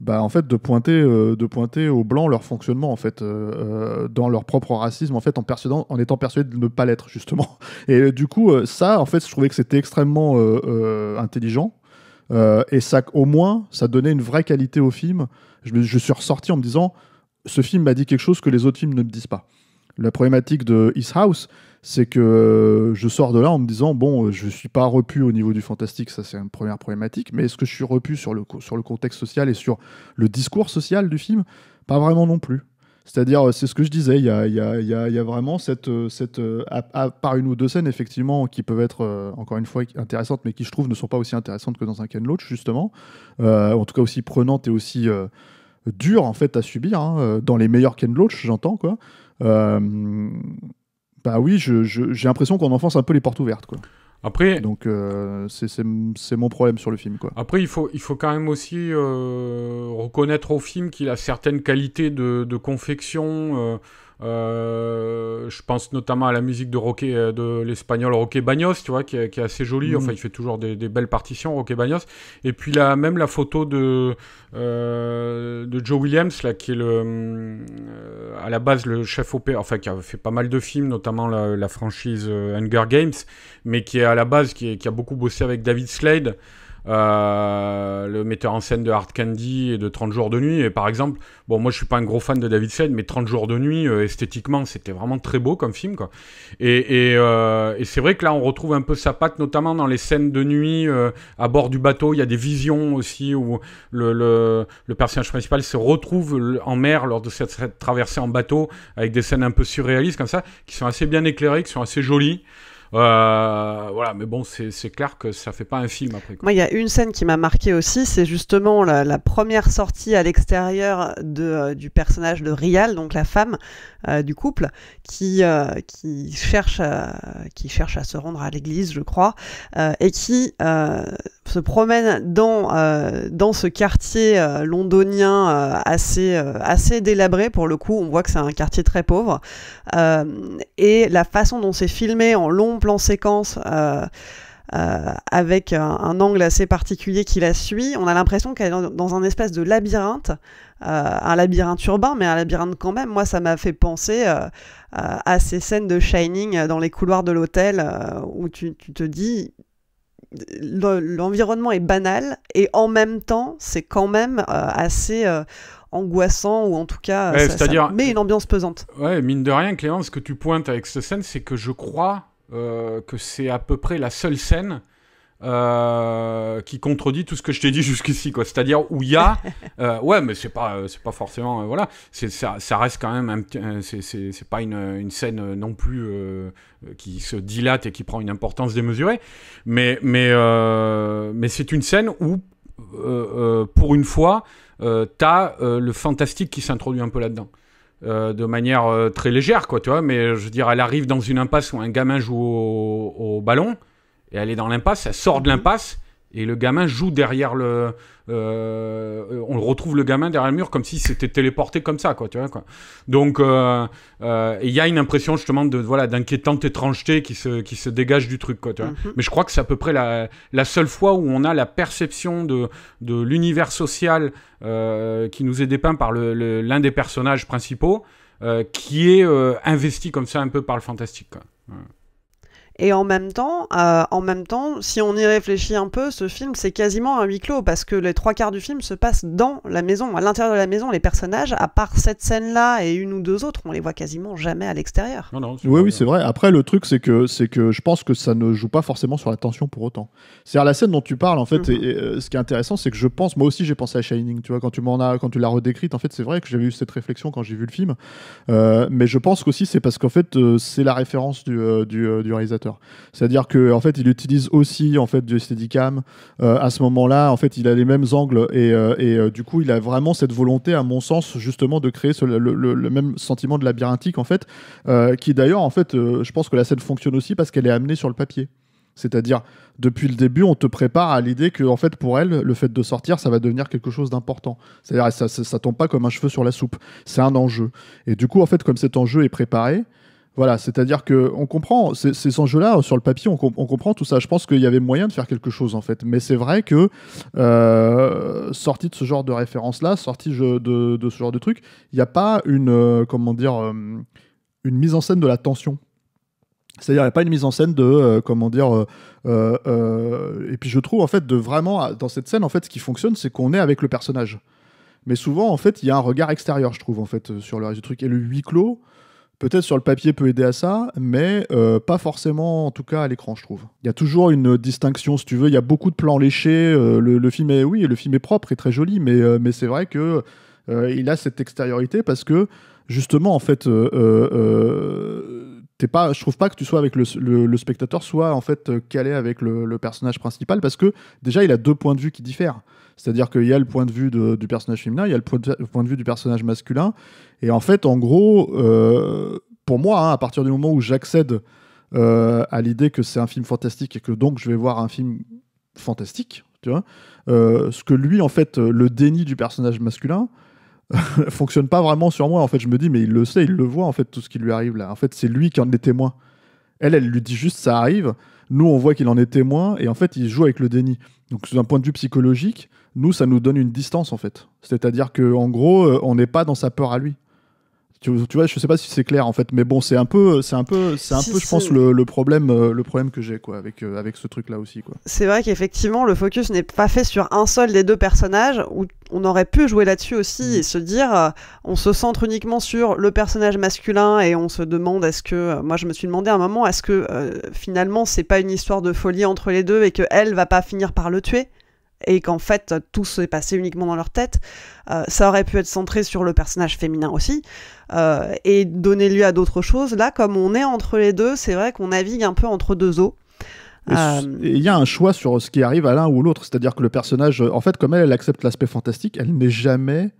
bah, en fait, de pointer, de pointer aux blancs leur fonctionnement en fait, dans leur propre racisme, en fait, en, en étant persuadé de ne pas l'être justement. Et du coup, ça, en fait, je trouvais que c'était extrêmement intelligent et ça, au moins, ça donnait une vraie qualité au film. je suis ressorti en me disant, ce film m'a dit quelque chose que les autres films ne me disent pas. La problématique de His House, c'est que euh, je sors de là en me disant bon, euh, je suis pas repu au niveau du fantastique, ça c'est une première problématique, mais est-ce que je suis repu sur le, sur le contexte social et sur le discours social du film Pas vraiment non plus. C'est-à-dire, euh, c'est ce que je disais, il y a, y, a, y a, vraiment cette, cette à, part par une ou deux scènes, effectivement, qui peuvent être, encore une fois, intéressantes, mais qui, je trouve, ne sont pas aussi intéressantes que dans un Ken Loach, justement. en tout cas, aussi prenantes et aussi dur en fait à subir hein, euh, dans les meilleurs Ken Loach, j'entends quoi. Euh, bah oui, j'ai l'impression qu'on enfonce un peu les portes ouvertes quoi. Après, donc euh, c'est mon problème sur le film quoi. Après, il faut il faut quand même aussi reconnaître au film qu'il a certaines qualités de, confection. Euh, je pense notamment à la musique de euh, l'espagnol Roque Bagnos, tu vois, qui, est, assez jolie. Enfin, mm. il fait toujours des, belles partitions, Roque Bagnos. Et puis là, même la photo de, euh, Joe Williams, là, qui est à la base le chef opéra, enfin, qui a fait pas mal de films, notamment la, franchise Hunger Games, mais qui est à la base, qui a beaucoup bossé avec David Slade. Euh, le metteur en scène de Hard Candy et de 30 jours de nuit. Et par exemple, bon, moi je suis pas un gros fan de David Slade, mais 30 jours de nuit, euh, esthétiquement, c'était vraiment très beau comme film. Quoi. Euh, et, c'est vrai que là, on retrouve un peu sa patte, notamment dans les scènes de nuit à bord du bateau. Il y a des visions aussi où le, personnage principal se retrouve en mer lors de cette traversée en bateau avec des scènes un peu surréalistes comme ça, qui sont assez bien éclairées, qui sont assez jolies. Euh, voilà, mais bon, c'est clair que ça fait pas un film après. Quoi. Moi, il y a une scène qui m'a marqué aussi, c'est justement la, première sortie à l'extérieur de euh, du personnage de Rial, donc la femme euh, du couple, qui qui cherche à, qui cherche à se rendre à l'église, je crois, et qui se promène dans, dans ce quartier londonien assez, assez délabré pour le coup. On voit que c'est un quartier très pauvre. et la façon dont c'est filmé en long plan séquence. Euh, euh, avec un, angle assez particulier qui la suit. On a l'impression qu'elle est dans, un espèce de labyrinthe, euh, un labyrinthe urbain, mais un labyrinthe quand même. Moi, ça m'a fait penser à ces scènes de Shining dans les couloirs de l'hôtel où tu, te dis l'environnement est banal et en même temps, c'est quand même assez angoissant ou en tout cas ça, met une ambiance pesante. Ouais, mine de rien, Clément, ce que tu pointes avec cette scène, c'est que je crois euh, que c'est à peu près la seule scène euh, qui contredit tout ce que je t'ai dit jusqu'ici, quoi. C'est-à-dire où il y a, euh, ouais, mais c'est pas, c'est pas forcément, voilà, c'est, ça, reste quand même, un, c'est, pas une, une, scène non plus qui se dilate et qui prend une importance démesurée, mais, mais, mais c'est une scène où, pour une fois, t'as le fantastique qui s'introduit un peu là-dedans. Euh, de manière euh, très légère, quoi, tu vois. Mais je veux dire, elle arrive dans une impasse où un gamin joue au, au ballon, et elle est dans l'impasse, elle sort de mhm. l'impasse, et le gamin joue derrière le. Euh, on retrouve le gamin derrière le mur comme si c'était téléporté comme ça, quoi. Tu vois, quoi. Donc, euh, euh, il euh, y a une impression justement de voilà d'inquiétante étrangeté qui se, qui se dégage du truc, quoi. Tu vois. Mhm. Mais je crois que c'est à peu près la, la, seule fois où on a la perception de, de l'univers social euh, qui nous est dépeint par l'un le, l'un des personnages principaux qui est investi comme ça un peu par le fantastique. Quoi. Et en même temps, euh, en même temps, si on y réfléchit un peu, ce film c'est quasiment un huis clos parce que les trois quarts du film se passent dans la maison, à l'intérieur de la maison. Les personnages, à part cette scène-là et une ou deux autres, on les voit quasiment jamais à l'extérieur. oui, oui, c'est vrai. Après, le truc c'est que c'est que je pense que ça ne joue pas forcément sur la tension pour autant. C'est-à-dire la scène dont tu parles, en fait, mhm. et, euh, ce qui est intéressant, c'est que je pense, moi aussi, j'ai pensé à Shining. Tu vois, quand tu m'en as, quand tu l'as redécrite, en fait, c'est vrai que j'avais eu cette réflexion quand j'ai vu le film. Euh, mais je pense qu'aussi c'est parce qu'en fait, c'est la référence du, du réalisateur. C'est-à-dire que fait, il utilise aussi en fait du Steadicam euh, à ce moment-là. En fait, il a les mêmes angles et, euh, euh, du coup, il a vraiment cette volonté, à mon sens, justement, de créer le, même sentiment de labyrinthique en fait, qui d'ailleurs en fait, je pense que la scène fonctionne aussi parce qu'elle est amenée sur le papier. C'est-à-dire, depuis le début, on te prépare à l'idée que, en fait, pour elle, le fait de sortir, ça va devenir quelque chose d'important. C'est-à-dire, ça, tombe pas comme un cheveu sur la soupe. C'est un enjeu. Et du coup, en fait, comme cet enjeu est préparé, voilà, c'est-à-dire que on comprend ces, enjeux-là euh, sur le papier, on, comprend tout ça. Je pense qu'il y avait moyen de faire quelque chose en fait, mais c'est vrai que euh, sorti de ce genre de référence-là, sorti de, ce genre de truc, il n'y a pas une euh, comment dire euh, une mise en scène de la tension. C'est-à-dire, il n'y a pas une mise en scène de, comment dire, et puis je trouve en fait de vraiment, dans cette scène, en fait, ce qui fonctionne, c'est qu'on est avec le personnage. Mais souvent, en fait, il y a un regard extérieur, je trouve, en fait, sur le reste du truc. Et le huis clos, peut-être sur le papier peut aider à ça, mais euh, pas forcément en tout cas à l'écran, je trouve. Il y a toujours une distinction, si tu veux. Il y a beaucoup de plans léchés. Euh, le, film est, oui, le film est propre et très joli, mais, euh, mais c'est vrai que il a cette extériorité parce que justement, en fait, t'es pas, je trouve pas que tu sois avec le, le, spectateur, soit en fait euh, calé avec le, personnage principal, parce que déjà il a deux points de vue qui diffèrent. C'est-à-dire qu'il y a le point de vue du personnage féminin, il y a le point de, vue du personnage masculin, et en fait, en gros, euh, pour moi, hein, à partir du moment où j'accède euh, à l'idée que c'est un film fantastique et que donc je vais voir un film fantastique, tu vois, ce que lui en fait le déni du personnage masculin fonctionne pas vraiment sur moi. En fait, je me dis, mais il le sait, il le voit, en fait, tout ce qui lui arrive là. En fait, c'est lui qui en est témoin. Elle, elle lui dit juste, ça arrive. Nous, on voit qu'il en est témoin, et en fait, il joue avec le déni. Donc, d'un point de vue psychologique, nous, ça nous donne une distance, en fait. C'est-à-dire que en gros, euh, on n'est pas dans sa peur à lui. Tu, vois, je sais pas si c'est clair en fait, mais bon, c'est un peu, c'est un peu, c'est un peu, je pense, le, problème, euh, le problème que j'ai quoi avec euh, avec ce truc-là aussi quoi. C'est vrai qu'effectivement, le focus n'est pas fait sur un seul des deux personnages. Où on aurait pu jouer là-dessus aussi mm. et se dire, euh, on se centre uniquement sur le personnage masculin et on se demande est-ce que, moi, je me suis demandé à un moment, est-ce que finalement, c'est pas une histoire de folie entre les deux et que elle va pas finir par le tuer et qu'en fait tout s'est passé uniquement dans leur tête. Euh, ça aurait pu être centré sur le personnage féminin aussi euh, et donner lieu à d'autres choses. Là, comme on est entre les deux, c'est vrai qu'on navigue un peu entre deux eaux. Euh, il y a un choix sur ce qui arrive à l'un ou l'autre, c'est-à-dire que le personnage, en fait, comme elle, elle accepte l'aspect fantastique, elle n'est jamais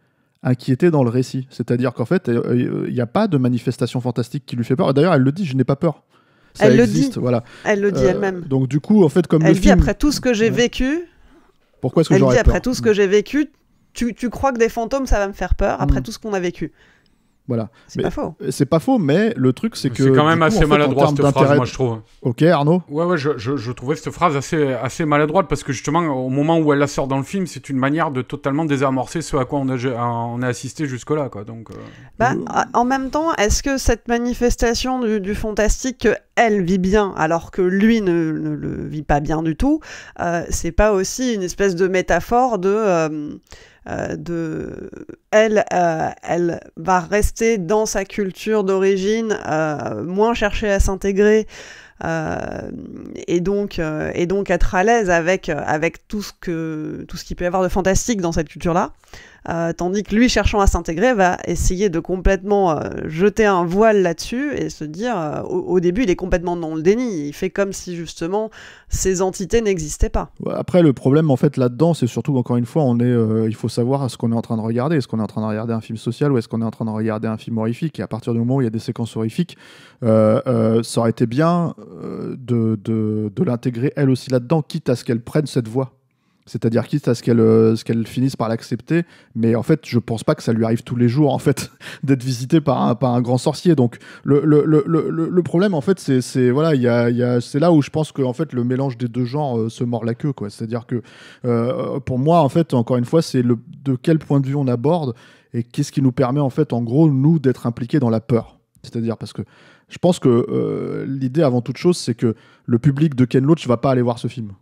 inquiétée dans le récit. C'est-à-dire qu'en fait, il n'y a pas de manifestation fantastique qui lui fait peur. D'ailleurs, elle le dit, je n'ai pas peur. Ça elle existe, le dit. Voilà. Elle le dit elle-même. Donc du coup, en fait, comme elle vit dit après tout ce que j'ai vécu, pourquoi est-ce que Après tout ce que j'ai vécu, tu, crois que des fantômes ça va me faire peur après hmm. tout ce qu'on a vécu. C'est pas faux. C'est pas faux, mais le truc, c'est que. C'est quand même assez maladroit cette phrase, moi, je trouve. Ok, Arnaud Ouais, ouais, je, je, je, trouvais cette phrase assez, assez maladroite parce que justement, au moment où elle la sort dans le film, c'est une manière de totalement désamorcer ce à quoi on a, on a assisté jusque-là, quoi. Donc, euh. bah, en même temps, est-ce que cette manifestation du, fantastique elle vit bien alors que lui ne, le vit pas bien du tout, euh, c'est pas aussi une espèce de métaphore de. Euh, euh, de, euh, elle, va rester dans sa culture d'origine, euh, moins chercher à s'intégrer. et donc être à l'aise avec tout ce tout ce qu'il peut y avoir de fantastique dans cette culture là euh, tandis que lui, cherchant à s'intégrer, va essayer de complètement euh, jeter un voile là-dessus et se dire, euh, au, début, il est complètement dans le déni, il fait comme si justement ces entités n'existaient pas. Après, le problème en fait là-dedans, c'est surtout encore une fois, on est, il faut savoir à ce qu'on est en train de regarder. Est-ce qu'on est en train de regarder un film social ou est-ce qu'on est en train de regarder un film horrifique Et à partir du moment où il y a des séquences horrifiques, ça aurait été bien de, de l'intégrer elle aussi là-dedans, quitte à ce qu'elle prenne cette voie c'est-à-dire quitte à euh, ce qu'elle finisse par l'accepter, mais en fait, je pense pas que ça lui arrive tous les jours en fait d'être visité par un, grand sorcier. Donc le, problème en fait, c'est voilà, c'est là où je pense que fait le mélange des deux genres euh, se mord la queue quoi. C'est-à-dire que euh, pour moi en fait, encore une fois, c'est de quel point de vue on aborde et qu'est-ce qui nous permet en fait en gros nous d'être impliqués dans la peur. C'est-à-dire parce que je pense que l'idée avant toute chose, c'est que le public de Ken Loach va pas aller voir ce film.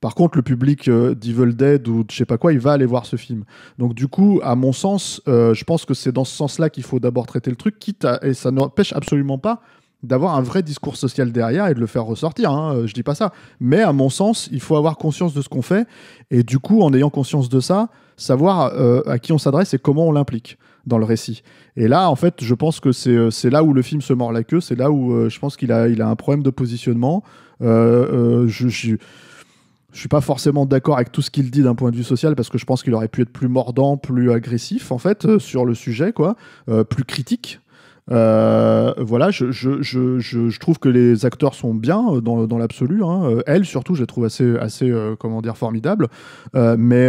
Par contre, le public euh, d'Evil Dead ou de je sais pas quoi, il va aller voir ce film. Donc du coup, à mon sens, euh, je pense que c'est dans ce sens-là qu'il faut d'abord traiter le truc, quitte et ça n'empêche absolument pas d'avoir un vrai discours social derrière et de le faire ressortir. Hein, euh, je dis pas ça, mais à mon sens, il faut avoir conscience de ce qu'on fait et du coup, en ayant conscience de ça, savoir à qui on s'adresse et comment on l'implique dans le récit. Et là, en fait, je pense que c'est là où le film se mord la queue, c'est là où je pense qu'il a, un problème de positionnement. je, je je suis pas forcément d'accord avec tout ce qu'il dit d'un point de vue social parce que je pense qu'il aurait pu être plus mordant, plus agressif en fait euh, sur le sujet, quoi, euh, plus critique. Euh, voilà, je, je, je, je, trouve que les acteurs sont bien dans, dans l'absolu. Hein. Elle, surtout, je la trouve assez, assez comment dire, formidable. mais,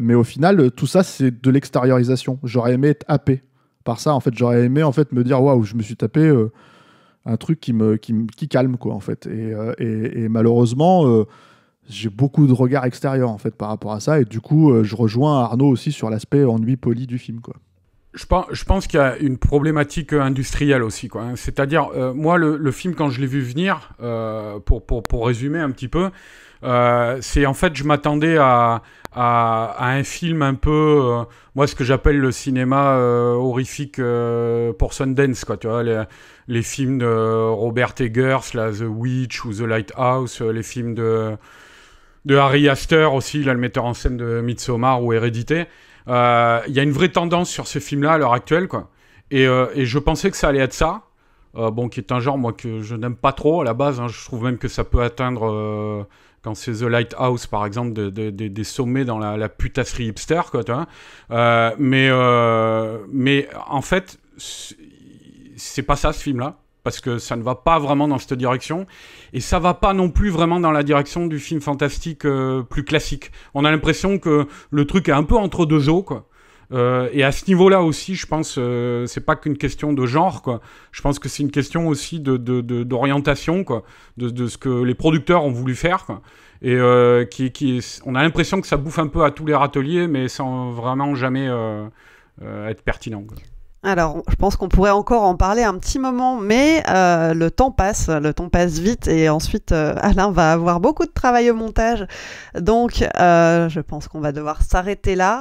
mais au final, tout ça, c'est de l'extériorisation. J'aurais aimé être happé par ça. En fait, j'aurais aimé en fait me dire waouh, je me suis tapé un truc qui me qui, qui calme quoi en fait. Et, et, et malheureusement j'ai beaucoup de regards extérieurs en fait par rapport à ça et du coup euh, je rejoins Arnaud aussi sur l'aspect ennui poli du film quoi. Je pense, je pense qu'il y a une problématique euh, industrielle aussi. Quoi. Hein. C'est-à-dire, euh, moi, le, film, quand je l'ai vu venir, pour, pour, pour, résumer un petit peu, c'est en fait, je m'attendais à, à, un film un peu, moi, ce que j'appelle le cinéma horrifique pour Sundance, quoi, tu vois, les, films de Robert Eggers, The Witch ou The Lighthouse, les films de de Harry Astor aussi, là, le metteur en scène de Midsommar ou Hérédité. Euh, il y a une vraie tendance sur ce film-là à l'heure actuelle, quoi. Et, euh, je pensais que ça allait être ça. Euh, bon, qui est un genre, moi, que je n'aime pas trop à la base. Hein. Je trouve même que ça peut atteindre, quand c'est The Lighthouse, par exemple, des sommets dans la, putasserie hipster, quoi, tu mais, mais en fait, c'est pas ça, ce film-là parce que ça ne va pas vraiment dans cette direction et ça va pas non plus vraiment dans la direction du film fantastique euh, plus classique. On a l'impression que le truc est un peu entre deux eaux quoi. Euh, et à ce niveau-là aussi, je pense, ce euh, c'est pas qu'une question de genre, quoi. Je pense que c'est une question aussi de, d'orientation, de, quoi, de, ce que les producteurs ont voulu faire, quoi. Et qui, on a l'impression que ça bouffe un peu à tous les râteliers, mais sans vraiment jamais être pertinent. Quoi. Alors, je pense qu'on pourrait encore en parler un petit moment, mais euh, le temps passe, le temps passe vite, et ensuite euh, Alain va avoir beaucoup de travail au montage, donc euh, je pense qu'on va devoir s'arrêter là.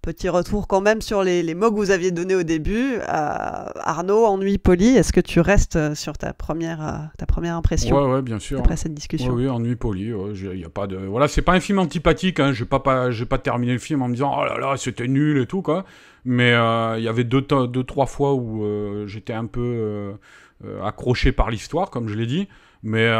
petit retour quand même sur les, mots que vous aviez donnés au début. Arnaud, ennui poli, est-ce que tu restes sur ta première, ta première impression bien sûr. Après cette discussion. Oui, ennui poli. c'est pas un film antipathique. Hein, je vais pas, pas terminer le film en me disant oh là là, c'était nul et tout quoi. Mais euh, il y avait deux, deux, trois fois où euh, j'étais un peu euh, accroché par l'histoire, comme je l'ai dit. Mais,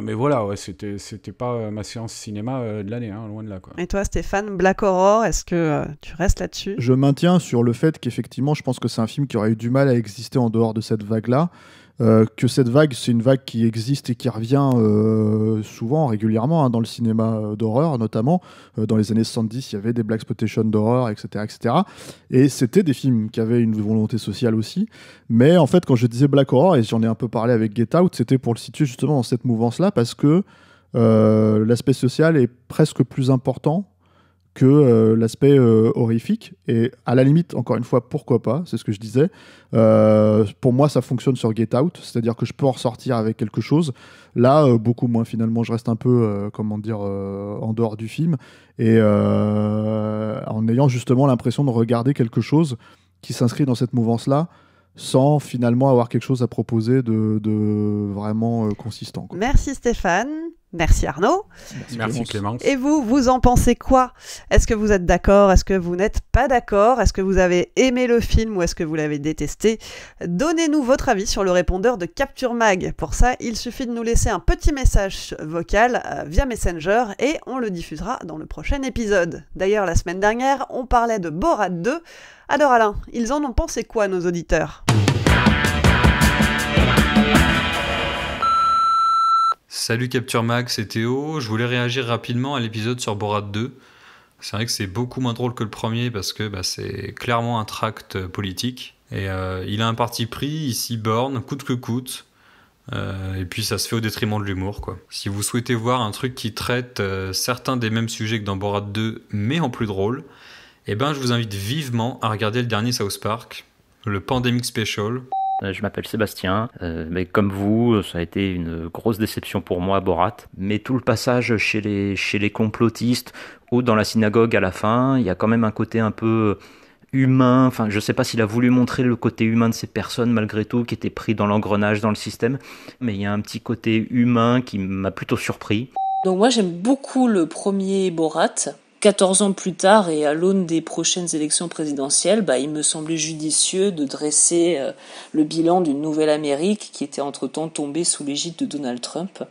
mais voilà, ouais, c'était, c'était pas ma séance cinéma de l'année, hein, loin de là. Quoi. Et toi, Stéphane, Black Horror, est-ce que tu restes là-dessus Je maintiens sur le fait qu'effectivement, je pense que c'est un film qui aurait eu du mal à exister en dehors de cette vague-là. Euh, que cette vague, c'est une vague qui existe et qui revient euh, souvent, régulièrement, hein, dans le cinéma euh, d'horreur notamment. dans les années 70, il y avait des Black Spotation d'horreur, etc., etc. Et c'était des films qui avaient une volonté sociale aussi. Mais en fait, quand je disais Black Horror, et j'en ai un peu parlé avec Get Out, c'était pour le situer justement dans cette mouvance-là, parce que l'aspect social est presque plus important que euh, l'aspect euh, horrifique. Et à la limite, encore une fois, pourquoi pas C'est ce que je disais. Euh, pour moi, ça fonctionne sur Get Out, c'est-à-dire que je peux en ressortir avec quelque chose. Là, beaucoup moins finalement. Je reste un peu, comment dire, en dehors du film et en ayant justement l'impression de regarder quelque chose qui s'inscrit dans cette mouvance-là sans finalement avoir quelque chose à proposer de, vraiment consistant. Merci Stéphane Merci Arnaud. Merci, Clément. Et vous, vous en pensez quoi Est-ce que vous êtes d'accord Est-ce que vous n'êtes pas d'accord Est-ce que vous avez aimé le film ou est-ce que vous l'avez détesté Donnez-nous votre avis sur le répondeur de Capture Mag. Pour ça, il suffit de nous laisser un petit message vocal euh, via Messenger et on le diffusera dans le prochain épisode. D'ailleurs, la semaine dernière, on parlait de Borat 2. Alors Alain, ils en ont pensé quoi nos auditeurs Salut Capture Max, c'est Théo. Je voulais réagir rapidement à l'épisode sur Borat 2. C'est vrai que c'est beaucoup moins drôle que le premier parce que bah, c'est clairement un tract politique. Et euh, il a un parti pris, il s'y borne, coûte que coûte. Euh, et puis ça se fait au détriment de l'humour. quoi. Si vous souhaitez voir un truc qui traite euh, certains des mêmes sujets que dans Borat 2, mais en plus drôle, eh ben, je vous invite vivement à regarder le dernier South Park, le Pandemic Special. Euh, je m'appelle Sébastien. Euh, mais comme vous, ça a été une grosse déception pour moi Borat. Mais tout le passage chez les, chez les complotistes ou dans la synagogue à la fin, il y a quand même un côté un peu humain. Enfin, je sais pas s'il a voulu montrer le côté humain de ces personnes malgré tout qui étaient pris dans l'engrenage, dans le système. Mais il y a un petit côté humain qui m'a plutôt surpris. Donc moi j'aime beaucoup le premier Borat 14 ans plus tard et à l'aune des prochaines élections présidentielles, bah, il me semblait judicieux de dresser euh, le bilan d'une nouvelle Amérique qui était entre-temps tombée sous l'égide de Donald Trump.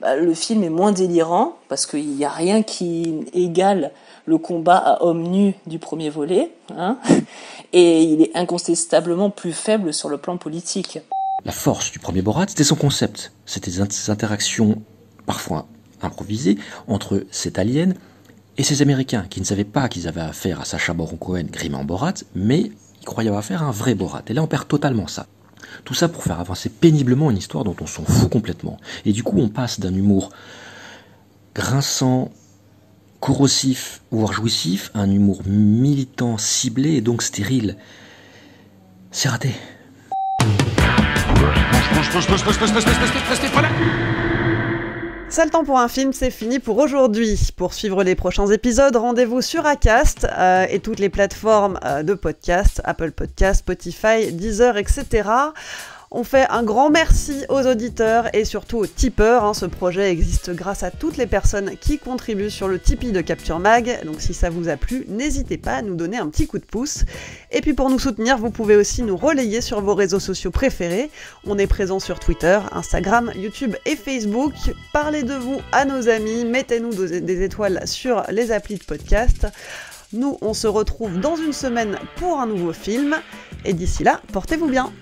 Bah, le film est moins délirant parce qu'il n'y a rien qui égale le combat à homme nu du premier volet, hein, et il est incontestablement plus faible sur le plan politique. La force du premier Borat, c'était son concept, c'était des interactions parfois improvisées entre cet alien et ces Américains qui ne savaient pas qu'ils avaient affaire à Sacha Baron Cohen, Grim Borat, mais ils croyaient avoir affaire à un vrai Borat. Et là, on perd totalement ça. Tout ça pour faire avancer péniblement une histoire dont on s'en fout complètement. Et du coup, on passe d'un humour grinçant, corrosif, voire jouissif, à un humour militant, ciblé et donc stérile. C'est raté. Ça, le temps pour un film, c'est fini pour aujourd'hui. Pour suivre les prochains épisodes, rendez-vous sur Acast euh, et toutes les plateformes euh, de podcast, Apple Podcast, Spotify, Deezer, etc. On fait un grand merci aux auditeurs et surtout aux tipeurs. Hein. Ce projet existe grâce à toutes les personnes qui contribuent sur le Tipeee de Capture Mag. Donc si ça vous a plu, n'hésitez pas à nous donner un petit coup de pouce. Et puis pour nous soutenir, vous pouvez aussi nous relayer sur vos réseaux sociaux préférés. On est présent sur Twitter, Instagram, YouTube et Facebook. Parlez de vous à nos amis, mettez-nous des étoiles sur les applis de podcast. Nous, on se retrouve dans une semaine pour un nouveau film. Et d'ici là, portez-vous bien.